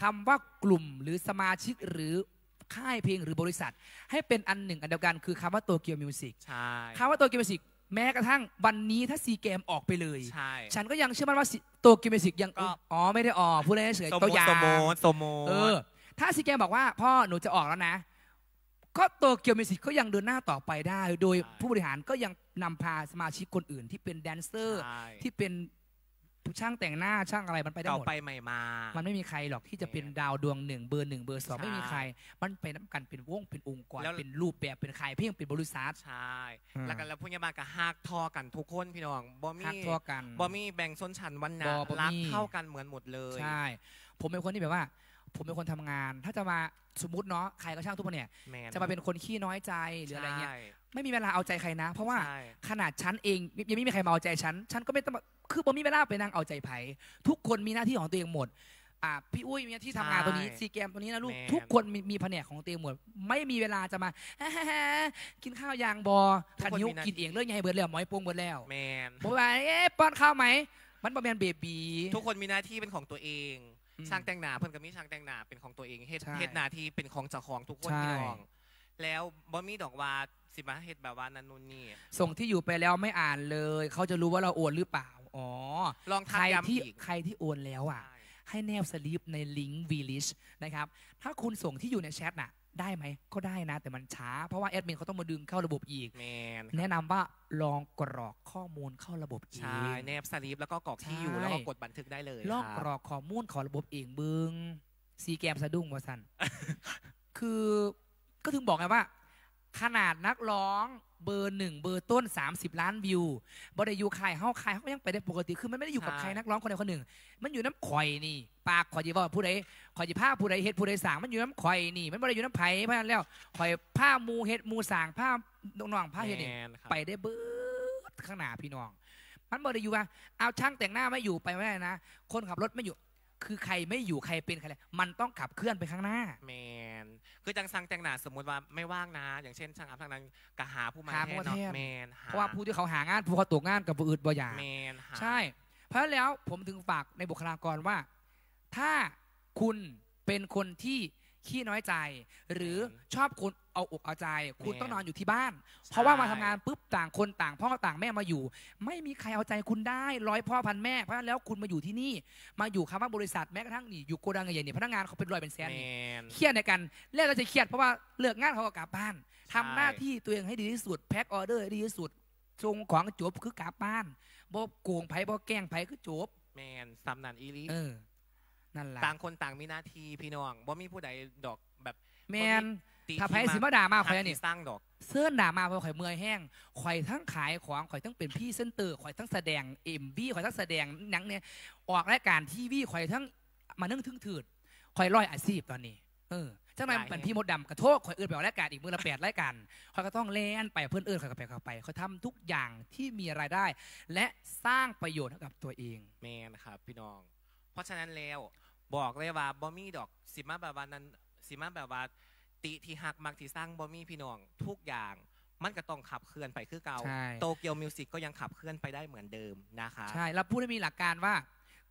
คำว่ากลุ่มหรือสมาชิกหรือค่ายเพลง หรือบริษัท ให้เป็นอันหนึ่งอันเดียวกันคือคำว่าโตเกียวมิวสิกใช่ คำว่าโตเกียวมิวสิกแม้กระทั่งวันนี้ถ้าซีเกมออกไปเลย ใช่ ฉันก็ยังเชื่อมั่นว่าโตเกียวมิวสิกยังอ๋อไม่ได้ออกพูดเล่เฉยตัวอย่างโซโมโซโมเออ ถ้าซีเกมบอกว่าพ่อหนูจะออกแล้วนะ ก็โตเกียวมิวสิกก็ยังเดินหน้าต่อไปได้ โดยผู้บริหารก็ยังนำพาสมาชิกคนอื่น ที่เป็นแดนเซอร์ที่เป็นช่างแต่งหน้าช่างอะไรมันไปได้หเกามดไปใหม่มา มันไม่มีใครหรอกที่จะเป็นดาวดวงหนึ่งเบอร์หนึ่งเบอร์สองไม่มีใคร มันไป็นกันเป็นวงเป็นองค์กรเป็นรูปแบบเป็นใครเพียงเป็นบริษัทใช่แล้วกันแล้วพุ่ยามากะหักทอกันทุกคนพี่น้องบอมี่ทักทอกัน บอมี่แบ่งส้นชั้นวันนาบรักเท่ากันเหมือนหมดเลย ใช่ ผมเป็นคนที่แบบว่า ผมเป็นคนทำงาน ถ้าจะมาสมมติเนาะใครก็ช่างทุกคนเนี่ย จะมาเป็นคนขี้น้อยใจหรืออะไรเงี้ยไม่มีเวลาเอาใจใครนะ เพราะว่าขนาดฉันเอง ยังไม่มีใครมาเอาใจฉันฉันก็ไม่ต้องคือผมมีเวลาไปนั่งเอาใจไผ่ทุกคนมีหน้าที่ของตัวเองหมดอ่าพี่อุ้ยมีหน้าที่ทำงานตัวนี้ซีแกมตัวนี้นะลูกทุกคนมีมีแผนกของตัวเองหมด ไม่มีเวลาจะมากินข้าวยางบอทันยุกินเองเรื่องใหญ่เบิร์ดแล้วหมอยปวงเบิร์ดแล้วแมนบอกว่าเอ๊ะป้อนข้าวไหมมันบอแมนเบบีทุกคนมีหน้าที่เป็นของตัวเองช่างแต่งหน้าเพิ่นกับมีช่างแต่งหน้าเป็นของตัวเองเฮ็ดเฮ็ดหน้าที่เป็นของเจ้าของทุกคนที่น้อง แล้วบอมมี่ดอกว่าสิมาเหตุแบบว่านันนู่นนี่ส่งที่อยู่ไปแล้วไม่อ่านเลย เขาจะรู้ว่าเราโอนหรือเปล่า อ๋อ ลองใครทยที่ใครที่โอนแล้วอ่ะให้แนบสลิปในลิงก์วีลิชนะครับ ถ้าคุณส่งที่อยู่ในแชทน่ะ ได้ไหมก็ได้นะแต่มันช้า เพราะว่าแอดมินเขาต้องมาดึงเข้าระบบอีกแมนแนะนำว่าลองกรอกข้อมูลเข้าระบบเองใช่ แนบสลิปแล้วก็กรอกที่อยู่แล้วก็กดบันทึกได้เลยลองกรอกข้อมูลขอระบบเองบึงซีแกมสะดุ้งวะสันคือก็ถึงบอกไงว่าขนาดนักร้องเบอร์หนึ่งเบอร์ต้น30ล้านวิวบริยูคายเฮาคายเฮาก็ยังไปได้ปกติ คือ มันไม่ได้อยู่กับใครนักร้องคนใดคนหนึ่ง มันอยู่น้ำข่อยนี่ ปากข่อยจีบอผู้ใดข่อยจีผ้าผู้ใดเห็ดผู้ใดสางมันอยู่น้ำข่อยนี่มันบริยูน้ำไผ่เพนันแล้วข่อยผ้ามูเห็ดมูสางผ้าน้องผ้าเห็ดนี่ไปได้เบิดข้างหน้าพี่น้องมันบริยูว่าเอาช่างแต่งหน้าไม่อยู่ไปไม่ได้นะคนขับรถไม่อยู่คือใครไม่อยู่ใครเป็นใครมันต้องขับเคลื่อนไปข้างหน้า แมนคือจังสังแตงหนาสมมติว่าไม่ว่างนะอย่างเช่นช่างอับทางนั้นกะหาผู้มาแทนมเนาะแมนเพราะว่าผู้ที่เขาหางานผู้เขาตกงานกับผู้อื่นบ่อย่างแมนใช่ เพราะแล้วผมถึงฝากในบุคลากรว่า ถ้าคุณเป็นคนที่ขี้น้อยใจหรือชอบคนเอาอกเอาใจ คุณต้องนอนอยู่ที่บ้าน เพราะว่ามาทำงานปุ๊บต่างคนต่างพ่อต่างแม่มาอยู่ ไม่มีใครเอาใจคุณได้ร้อยพ่อพันแม่เพราะฉะนั้นแล้วคุณมาอยู่ที่นี่มาอยู่คาว่าบริษัทแม้กระทั่งนี่อยู่โกดังใหญ่เนี่ยพนักงานเขาเป็นรอยเป็นแสนเครียดในกันแล้วเราจะเครียดเพราะว่าเลิกงานเขาก็กลับบ้าน ทำหน้าที่ตัวเองให้ดีที่สุดแพ็คออเดอร์ให้ดีที่สุดชงของจบคือกลับบ้านบ่โกงไผ่บ่แกล้งไผ่คือจบแมนซ้ำนันอีลีนั่นแหละต่างคนต่างมีหน้าที่พี่น้องบ่มีผู้ใดดอกแบบแมนถ้าไพ่สิมาด่ามาข่อยนี่สร้างดอกเสื้อด่ามาเพราะข่อยเมื่อยแห้งข่อยทั้งขายของข่อยทั้งเป็นพี่เส้นเตอร์ข่อยทั้งแสดงเอ็มบี้ข่อยทั้งแสดงหนังเนี่ยออกรายการทีวีข่อยทั้งมานึ่งทึ่งถืดข่อยร้อยอาชีพตอนนี้ เออจังไรเป็นพี่มดดำกระโทกข่อยเอื้อนไปออกรายการอีกมือละแปดรายการข่อยก็ต้องเล่นไปเพื่อนเอื้อนข่อยก็ไปข่อยไปข่อยทำทุกอย่างที่มีรายได้ และสร้างประโยชน์ให้กับตัวเอง แมนครับพี่น้อง เพราะฉะนั้นแล้วบอกเลยว่าบอมี่ดอกสิมาแบบว่านั้น สิมาแบบว่าติที่หักมักที่สร้างบอมี่พี่น้อง ทุกอย่างมันก็ต้องขับเคลื่อนไปคือเก่า โตเกียวมิวสิกก็ยังขับเคลื่อนไปได้เหมือนเดิมนะคะใช่ แล้วพูดได้มีหลักการว่า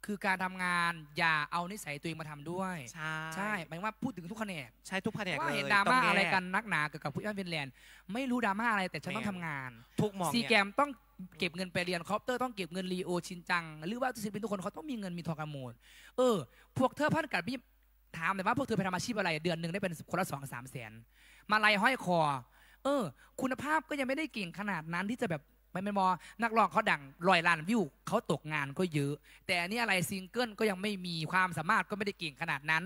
คือการทำงานอย่าเอานิสัยตัวเองมาทำด้วยใช่ใช่หมายว่าพูดถึงทุกแผนกใช่ทุกแผนกว่าเห็นดราม่าอะไรกันนักหนาเกิดกับผู้ย่านเวนแลนด์ไม่รู้ดราม่าอะไรแต่ฉันต้องทำงานทุกมองซีแกมต้องเก็บเงินไปเรียนคอปเตอร์ต้องเก็บเงินรีโอชินจัง หรือว่าทุกสิเป็นทุกคนเขาต้องมีเงินมีทองกำมูล เออ พวกเธอพันกัดพี่ถามเลยว่าพวกเธอไปทำอาชีพอะไรเดือนหนึ่งได้เป็นคนละสองสามแสนมาลายห้อยคอ เออ คุณภาพก็ยังไม่ได้เก่งขนาดนั้นที่จะแบบไม่เป็นมอนักร้องเขาดังลอยล้านวิว เขาตกงานก็เยอะ แต่อันนี้อะไรซิงเกิลก็ยังไม่มีความสามารถก็ไม่ได้เก่งขนาดนั้น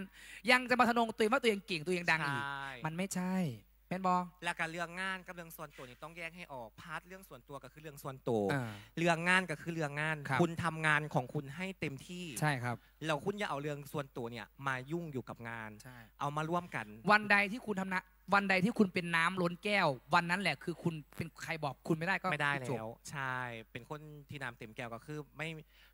ยังจะมาทนงตัวเองว่าตัวเองเก่งตัวเองดังอีก มันไม่ใช่ แม่นบอแล้วก็เรื่องงานกับเรื่องส่วนตัวนี่ต้องแยกให้ออก พาร์ทเรื่องส่วนตัวก็คือเรื่องส่วนตัว เรื่องงานก็คือเรื่องงาน คุณทำงานของคุณให้เต็มที่ ใช่ครับ เราคุณอย่าเอาเรื่องส่วนตัวเนี่ยมายุ่งอยู่กับงาน เอามาร่วมกัน วันใดที่คุณทำนะวันใดที่คุณเป็นน้ำล้นแก้ว วันนั้นแหละคือคุณเป็นใครบอกคุณไม่ได้ก็ไม่ได้แล้วใช่ เป็นคนที่น้ำเต็มแก้ว ก็คือไม่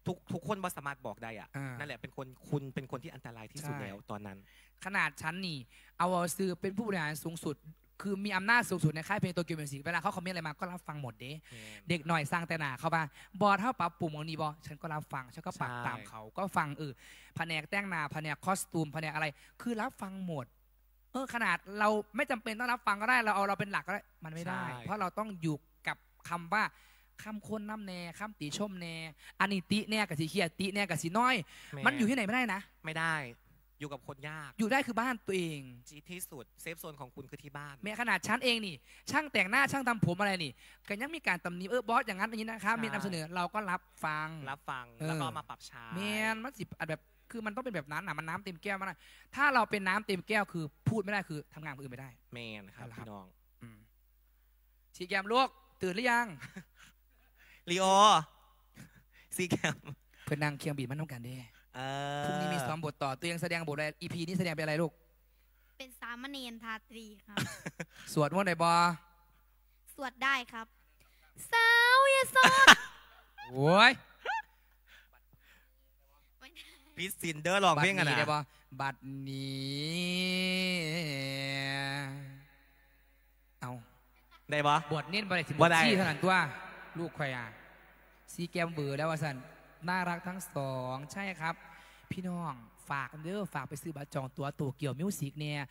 ทุกทุกคนบ่สามารถบอกได้อ่ะ นั่นแหละเป็นคนคุณเป็นคนที่อันตรายที่สุดแล้วตอนนั้น ขนาดฉันนี่เอาซื้อเป็นผู้บริหารสูงสุด คือมีอำนาจสูงสุดในค่ายเพลงตัวเกียวเมสิเวลาเขาคอมเมนต์อะไรมาก็รับฟังหมดเด้เด็กหน่อยสร้างแต่หนาเขาบ้าบอเท่าปัับปุ่มของนี้บอฉันก็รับฟังฉันก็ปักตามเขาก็ฟังเออแผนกแต่งหน้าแผนกคอสตูมแผนกอะไรคือรับฟังหมดเออขนาดเราไม่จำเป็นต้องรับฟังก็ได้เราเอาเราเป็นหลักก็ได้มันไม่ได้ เพราะเราต้องอยู่กับคำว่าคาคนน้ำแน่คำติชมแน่อนิติแน่กับสีเขียติแน่กับสีน้อย มันอยู่ที่ไหนไม่ได้นะไม่ได้อยู่กับคนยากอยู่ได้คือบ้านตัวเองจีที่สุดเซฟโซนของคุณคือที่บ้านแม้ขนาดชั้นเองนี่ช่างแต่งหน้าช่างทำผมอะไรนี่ก็ยังมีการตำหนิเออบอสอย่างนั้นอย่างนี้นะครับ มีนำเสนอเราก็รับฟังรับฟังแล้วก็มาปรับใช้เมนมันสิแบบคือมันต้องเป็นแบบนั้นอ่ะมันน้ำเต็มแก้วมันถ้าเราเป็นน้ำเต็มแก้วคือพูดไม่ได้คือทำงานคนอื่นไม่ได้แมนครับพี่น้องสีแกมลูกตื่นหรือยังลีโอสีแกมเพื่อนนางเคียงบีมันต้องการดีพรุ่งนี้มีซ้อมบทต่อตัวยงแสดงบทอะไรอีพีนี้แสดงเป็นอะไรลูกเป็นสามเณรทาตรีครับ สวดว่าไหนบอสวดได้ครับสาวอย่าสวดโว้ยพิดสินเด้อลองเพลงกันนะบัดนี้เอาได้ปะบทเน้นบริสิบที่ท่านั้ตัว ลูกควายซีแกมเบือแล้วว่าสันน่ารักทั้งสองใช่ครับ พี่น้องฝากเด้อฝากไปซื้อบัตรจองตัวตัวเกี่ยวมิวสิกเนี่ย